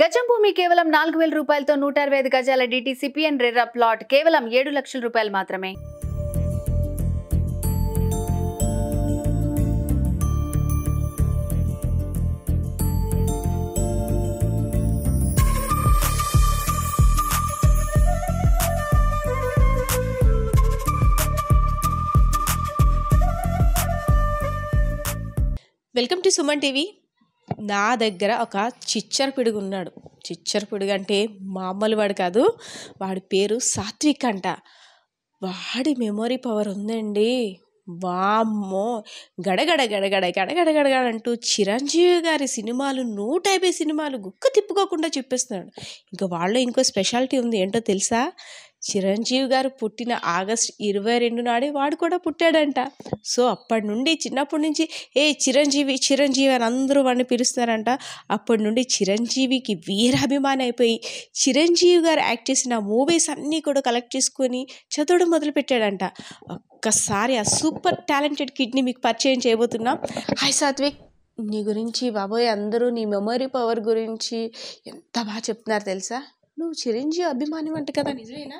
గజం భూమి కేవలం నాలుగు వేల రూపాయలతో నూట అరవై ఐదు గజాల డిటీసీపీఎన్ రెర్రా ప్లాట్ కేవలం ఏడు లక్షల రూపాయలు మాత్రమే వెల్కమ్ టు సుమన్ టీవీ నా దగ్గర ఒక చిచ్చర పిడుగు ఉన్నాడు చిచ్చర పిడుగు అంటే మామూలు వాడు కాదు వాడి పేరు సాత్విక్ అంట వాడి మెమొరీ పవర్ ఉందండి వామ్మో గడగడ గడగడ గడగడ గడగడ అంటూ చిరంజీవి గారి సినిమాలు నూట యాభై సినిమాలు గుక్క తిప్పుకోకుండా చెప్పేస్తున్నాడు ఇంకా వాళ్ళు ఇంకో స్పెషాలిటీ ఉంది ఏంటో తెలుసా చిరంజీవి గారు పుట్టిన ఆగస్ట్ ఇరవై రెండు నాడే వాడు కూడా పుట్టాడంట సో అప్పటి నుండి చిన్నప్పటి నుంచి ఏ చిరంజీవి చిరంజీవి అని అందరూ వాడిని పిలుస్తున్నారంట అప్పటి నుండి చిరంజీవికి వీరాభిమాని అయిపోయి చిరంజీవి గారు యాక్ట్ చేసిన మూవీస్ అన్నీ కూడా కలెక్ట్ చేసుకొని చదవడం మొదలుపెట్టాడంట ఒక్కసారి ఆ సూపర్ టాలెంటెడ్ కిడ్నీ మీకు పరిచయం చేయబోతున్నా హాయ్ సాత్విక్ నీ గురించి బాబోయ్ అందరూ నీ మెమరీ పవర్ గురించి ఎంత బాగా చెప్తున్నారు తెలుసా నువ్వు చిరంజీవి అభిమాని అంట కదా నిజమేనా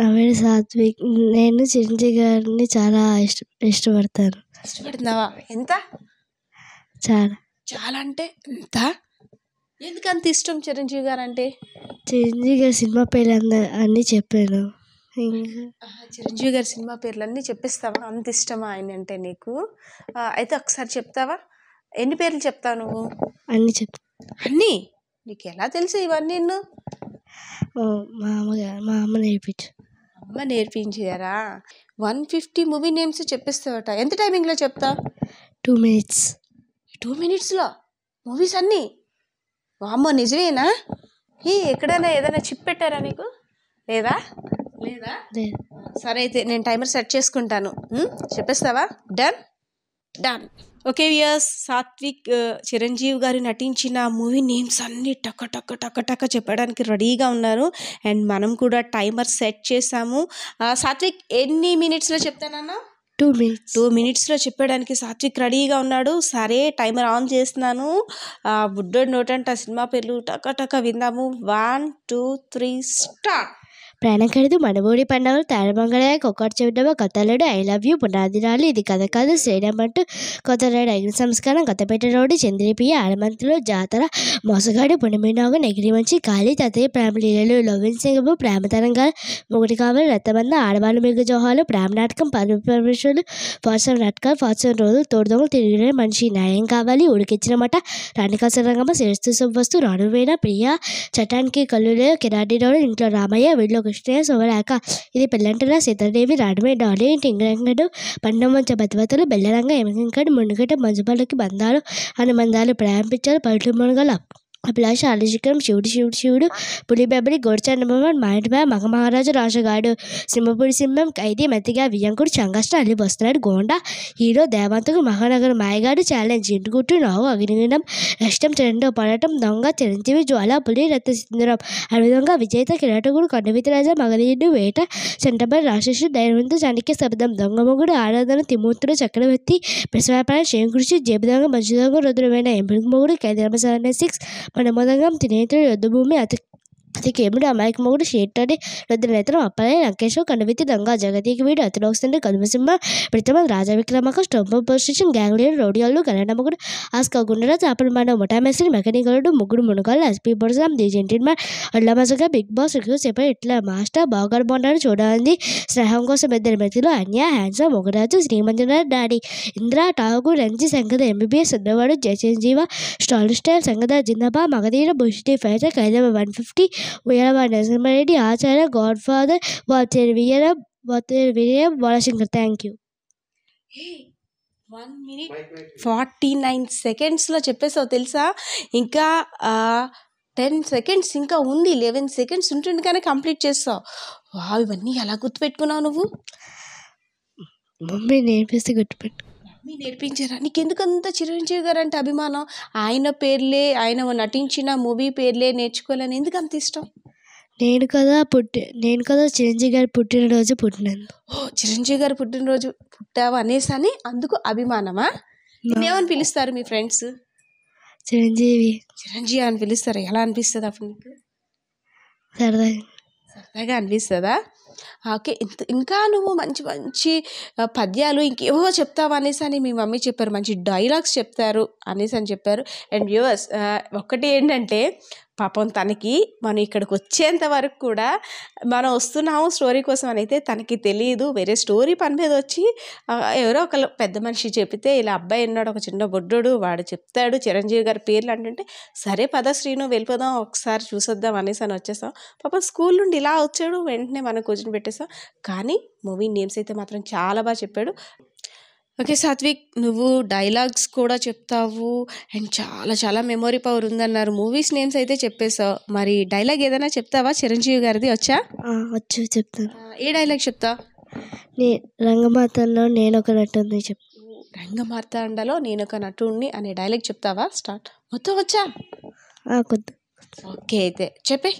నవీన్ సాత్విక్ నేను చిరంజీవి గారిని చాలా ఇష్ట ఇష్టపడతాను ఇష్టపడుతున్నావా ఎంత చాలా చాలా అంటే ఎంత ఎందుకంత ఇష్టం చిరంజీవి గారు అంటే చిరంజీవి గారి సినిమా పేర్లు అన్నీ చెప్పాను చిరంజీవి గారి సినిమా పేర్లు అన్నీ చెప్పిస్తావా అంత ఇష్టమా ఆయన అంటే నీకు అయితే ఒకసారి చెప్తావా ఎన్ని పేర్లు చెప్తావు నువ్వు అన్నీ చెప్ అన్నీ నీకు ఎలా తెలుసు ఇవన్నీ మా అమ్మగారు మా అమ్మ నేర్పించు అమ్మ నేర్పించారా వన్ ఫిఫ్టీ మూవీ నేమ్స్ చెప్పిస్తావట ఎంత టైమింగ్లో చెప్తా టూ మినిట్స్ టూ మినిట్స్లో మూవీస్ అన్నీ అమ్మో నిజమేనా ఈ ఎక్కడైనా ఏదైనా చిప్ పెట్టారా నీకు లేదా లేదా సరే అయితే నేను టైమర్ సెట్ చేసుకుంటాను చెప్పేస్తావా డన్ డన్ ఓకే వియర్స్ సాత్విక్ చిరంజీవి గారు నటించిన మూవీ నేమ్స్ అన్నీ టక టక టక టక చెప్పడానికి రెడీగా ఉన్నారు అండ్ మనం కూడా టైమర్ సెట్ చేసాము సాత్విక్ ఎన్ని మినిట్స్లో చెప్తానన్నా టూ మినిట్స్ టూ మినిట్స్లో చెప్పడానికి సాత్విక్ రెడీగా ఉన్నాడు సరే టైమర్ ఆన్ చేస్తున్నాను బుడ్డోడు ఆ సినిమా పేర్లు టక టక విందాము వన్ టూ త్రీ స్టార్ట్ ప్రాణం ఖరీదు మనబోడి పండుగలు తారమంగళయ్య కొక్కటి చెవిటమ్మ కొత్తలేడు ఐ లవ్ యూ పునాదినాలు ఇది కథ కాదు శ్రీరామ్ అంటూ కొత్తలేడు అగ్ని సంస్కారం కొత్తపేట రోడ్డు చంద్రపియ ఆడమంతులు జాతర మోసగాడు పుణమినాగు నెగిరి మంచి తాతయ్య ప్రేమ లీలలు లోవిన్ సింగబు ప్రేమతరంగా మొగుటి కావాలి రత్తబంద ఆడవాళ్ళు మిగు జోహాలు ప్రేమ నాటకం పరమేశ్వరులు పాశ్వం నాటకాలు పాశ్వం రోజులు తోడుదొంగలు తిరిగిన మనిషి న్యాయం కావాలి ఉడికిచ్చిన మాట రాణికాస రంగమ్మ శ్రేష్ఠ సుబ్బస్తు రాణువేణ ప్రియ చటానికి కల్లులే కిరాటి ఇంట్లో రామయ్య వీళ్ళు కృష్ణయ్య సోమరాక ఇది పెళ్ళంటరా సీతాదేవి రాడమే డాలి టింగరంగడు పండమంచ బతివతలు బెల్లరంగ ఎమకింకడు మునుగట మంజుపల్లకి బంధాలు అనుబంధాలు ప్రారంభించారు పైట్లు మునుగల అభిలాష అలజికం శివుడు శివుడు శివుడు పులిబెబ్బడి గోడచండమన్ మాయింటిపై మగమహారాజు రాజుగాడు సింహపుడి సింహం ఖైదీ మతిగా వియంకుడు చంగష్ట అల్లిపోస్తున్నాడు గోండా హీరో దేవంతకు మహానగరం మాయగాడు ఛాలెంజ్ ఇంటిగుట్టు నవ్వు అగ్నిగుణం నష్టం చెండు పడటం దొంగ చిరంజీవి జ్వాల పులి రత్నసింధురం అడవిదంగా విజేత కిరాటకుడు కొండవితరాజ మగధీయుడు వేట చంటపై రాక్షసు దైవంతు చాణక్య శబ్దం దొంగమొగుడు ఆరాధన తిమూర్తుడు చక్రవర్తి ప్రసవాపాయ శంకృషి జేబుదంగ మంచుదొంగ రుద్రమైన ఎంపిడి మొగుడు కైదరాబాద్ సిక్స్ మన మొదంగం తినేటోడు యుద్ధభూమి అతి మొగుడు அமாயக்கமோடு రద్దు రుద్రనేత్రం అప్పలే లంకేశ్ కనువితి రంగా జగతికి వీడు అతిలోక్సిండు కనుమసింహ ప్రితమ రాజవిక్రమక స్టొంప పొజిషన్ గ్యాంగ్లియన్ రోడియాలు మొగుడు ఆస్క గుండెల చాపడు మన ముఠామేసిన మెకానికలుడు ముగ్గురు మునుగాలు ఎస్పీ పొడిసాం ది జెంటిల్మన్ అల్లమసగా బిగ్ బాస్ రివ్యూ ఇట్లా మాస్టర్ బాగా బాగుండాలని చూడాలని స్నేహం కోసం ఇద్దరు మెతిలు అన్య హ్యాన్సమ్ మొగరాజు శ్రీమంజన డాడీ ఇంద్ర ఠాగూర్ రంజీ సంగత ఎంబీబీఎస్ ఉన్నవాడు జయచంజీవ స్టాల్ స్టైల్ సంగత జిన్నబా మగధీర బుష్టి ఫైజర్ ఖైదవ వన్ ఫిఫ్టీ వినబడ్డాయి రెడ్డి ఆచార్య గాడ్ ఫాదర్ వాచేరి వియర వాచేరి వినయ బాలశంకర్ thank you one minute forty nine సెకండ్స్లో చెప్పేసావు తెలుసా ఇంకా టెన్ సెకండ్స్ ఇంకా ఉంది లెవెన్ సెకండ్స్ ఉంటుంది కానీ కంప్లీట్ చేస్తావు వావ్ ఇవన్నీ ఎలా గుర్తుపెట్టుకున్నావు నువ్వు మమ్మీ నేర్పిస్తే గుర్తుపెట్టు మీ నేర్పించారా అంత చిరంజీవి గారు అంటే అభిమానం ఆయన పేర్లే ఆయన నటించిన మూవీ పేర్లే నేర్చుకోవాలని ఎందుకు అంత ఇష్టం నేను కదా పుట్టి నేను కదా చిరంజీవి గారు పుట్టినరోజు పుట్టినాను ఓ చిరంజీవి గారు పుట్టినరోజు పుట్టావు అనేసి అని అందుకు అభిమానమా నేనేమని పిలుస్తారు మీ ఫ్రెండ్స్ చిరంజీవి చిరంజీవి అని పిలుస్తారు ఎలా అనిపిస్తుంది అప్పుడు సరదాగా సరదాగా అనిపిస్తుందా ఓకే ఇంకా నువ్వు మంచి మంచి పద్యాలు ఇంకేవో చెప్తావు అనేసి అని మీ మమ్మీ చెప్పారు మంచి డైలాగ్స్ చెప్తారు అనేసి అని చెప్పారు అండ్ యువర్స్ ఒకటి ఏంటంటే పాపం తనకి మనం ఇక్కడికి వచ్చేంత వరకు కూడా మనం వస్తున్నాము స్టోరీ కోసం అయితే తనకి తెలియదు వేరే స్టోరీ పని మీద వచ్చి ఎవరో ఒక పెద్ద మనిషి చెప్తే ఇలా అబ్బాయి ఉన్నాడు ఒక చిన్న బొడ్డోడు వాడు చెప్తాడు చిరంజీవి గారి పేర్లు అంటుంటే సరే పద శ్రీను వెళ్ళిపోదాం ఒకసారి చూసొద్దాం అనేసి అని వచ్చేసాం పాపం స్కూల్ నుండి ఇలా వచ్చాడు వెంటనే మనం కూర్చొని పెట్టేసాం కానీ మూవీ నేమ్స్ అయితే మాత్రం చాలా బాగా చెప్పాడు ఓకే సాత్విక్ నువ్వు డైలాగ్స్ కూడా చెప్తావు అండ్ చాలా చాలా మెమొరీ పవర్ ఉందన్నారు మూవీస్ నేమ్స్ అయితే చెప్పేసావు మరి డైలాగ్ ఏదైనా చెప్తావా చిరంజీవి గారిది వచ్చా వచ్చు చెప్తాను ఏ డైలాగ్ చెప్తా నే నేను ఒక నటుంది చెప్ రంగమార్తాండలో నేను ఒక నటుణ్ణి అనే డైలాగ్ చెప్తావా స్టార్ట్ మొత్తం వచ్చా కొద్ది ఓకే అయితే చెప్పే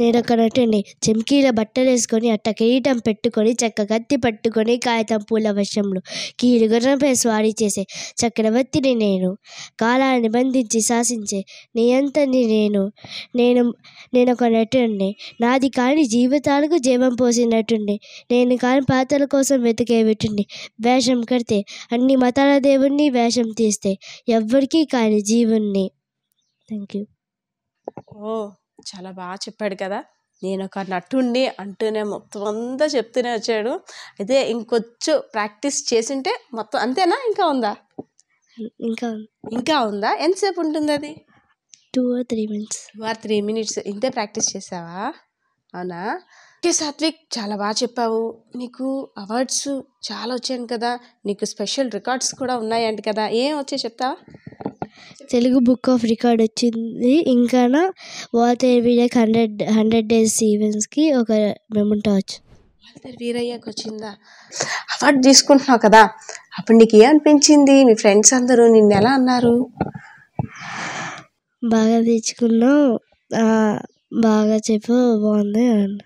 నేను అక్కడ నటుడిని చమ్కీల బట్టలు వేసుకొని అట్ట కిరీటం పెట్టుకొని చక్క కత్తి పట్టుకొని కాగితం పూల వశంలో కీలు గుర్రంపై స్వారీ చేసే చక్రవర్తిని నేను కాలాన్ని బంధించి శాసించే నీ అంతని నేను నేను నేను ఒక నటుండి నాది కాని జీవితాలకు జీవం పోసినట్టుండి నేను కాని పాత్రల కోసం వెతికే విటుండి వేషం కడితే అన్ని మతాల దేవుణ్ణి వేషం తీస్తే ఎవ్వరికీ కాని జీవుణ్ణి థ్యాంక్ యూ ఓ చాలా బాగా చెప్పాడు కదా నేను ఒక నటుణ్ణి అంటూనే మొత్తం అంతా చెప్తూనే వచ్చాడు అయితే ఇంకొచ్చు ప్రాక్టీస్ చేసింటే మొత్తం అంతేనా ఇంకా ఉందా ఇంకా ఇంకా ఉందా ఎంతసేపు ఉంటుంది అది two or three minutes two or three minutes ఇంతే ప్రాక్టీస్ చేసావా అవునా ఓకే సాత్విక్ చాలా బాగా చెప్పావు నీకు అవార్డ్స్ చాలా వచ్చాను కదా నీకు స్పెషల్ రికార్డ్స్ కూడా ఉన్నాయంట కదా ఏం వచ్చాయి చెప్తావా తెలుగు బుక్ ఆఫ్ రికార్డ్ వచ్చింది ఇంకా వాల్తేరు వీరయ్యకి హండ్రెడ్ హండ్రెడ్ డేస్ ఈవెంట్స్కి ఒక మేము వచ్చింది వాల్తేరు వీరయ్యకి వచ్చిందా అవార్డు తీసుకుంటున్నావు కదా అప్పుడు నీకు ఏమనిపించింది మీ ఫ్రెండ్స్ అందరూ నిన్ను ఎలా అన్నారు బాగా తెచ్చుకున్నావు బాగా చెప్పు బాగుంది అన్నారు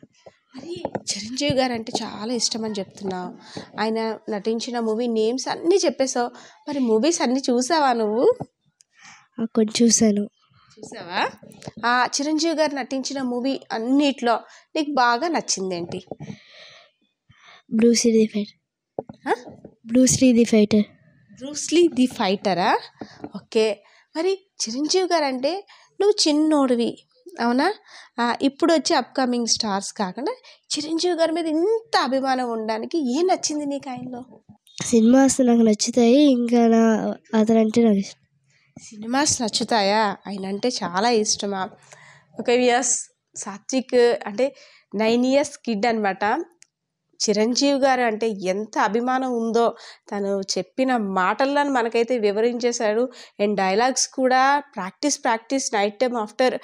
మరి చిరంజీవి గారు అంటే చాలా ఇష్టం అని చెప్తున్నావు ఆయన నటించిన మూవీ నేమ్స్ అన్నీ చెప్పేశావు మరి మూవీస్ అన్నీ చూసావా నువ్వు కొన్ని చూశాను చూసావా చిరంజీవి గారు నటించిన మూవీ అన్నిట్లో నీకు బాగా నచ్చిందేంటి Bruce Lee the fighter Bruce Lee the fighter Bruce Lee the ఫైటరా ఓకే మరి చిరంజీవి గారు అంటే నువ్వు చిన్నోడివి అవునా ఇప్పుడు వచ్చే అప్కమింగ్ స్టార్స్ కాకుండా చిరంజీవి గారి మీద ఇంత అభిమానం ఉండడానికి ఏం నచ్చింది నీకు ఆయనలో సినిమాస్ నాకు నచ్చుతాయి ఇంకా నా అతనంటే నాకు ఇష్టం సినిమాస్ నచ్చుతాయా ఆయన అంటే చాలా ఇష్టమా ఒక ఇయర్స్ సాత్విక్ అంటే నైన్ ఇయర్స్ కిడ్ అనమాట చిరంజీవి గారు అంటే ఎంత అభిమానం ఉందో తను చెప్పిన మాటలను మనకైతే వివరించేశాడు అండ్ డైలాగ్స్ కూడా practice practice night time after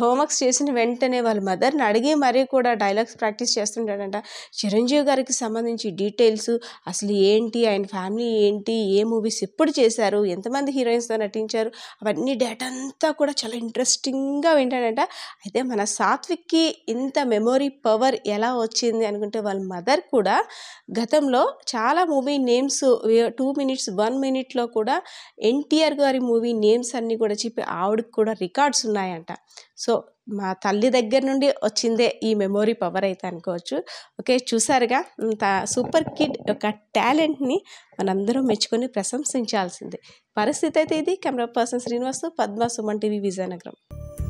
homeworks చేసిన వెంటనే వాళ్ళ మదర్ని అడిగి మరీ కూడా డైలాగ్స్ ప్రాక్టీస్ చేస్తుంటాడంట చిరంజీవి గారికి సంబంధించి డీటెయిల్స్ అసలు ఏంటి ఆయన ఫ్యామిలీ ఏంటి ఏ మూవీస్ ఎప్పుడు చేశారు ఎంతమంది హీరోయిన్స్తో నటించారు అవన్నీ డేటా అంతా కూడా చాలా ఇంట్రెస్టింగ్గా వింటాడంట అయితే మన సాత్విక్కి ఇంత మెమొరీ పవర్ ఎలా వచ్చింది అనుకుంటే వాళ్ళ మదర్ అందరు కూడా గతంలో చాలా movie names two minutes one మినిట్లో కూడా ఎన్టీఆర్ గారి మూవీ నేమ్స్ అన్నీ కూడా చెప్పి ఆవిడకి కూడా రికార్డ్స్ ఉన్నాయంట సో మా తల్లి దగ్గర నుండి వచ్చిందే ఈ మెమొరీ పవర్ అయితే అనుకోవచ్చు ఓకే చూసారుగా సూపర్ కిడ్ యొక్క టాలెంట్ని మనందరం మెచ్చుకొని ప్రశంసించాల్సిందే పరిస్థితి అయితే ఇది camera person Srinivasu Padma Suman TV Vizianagaram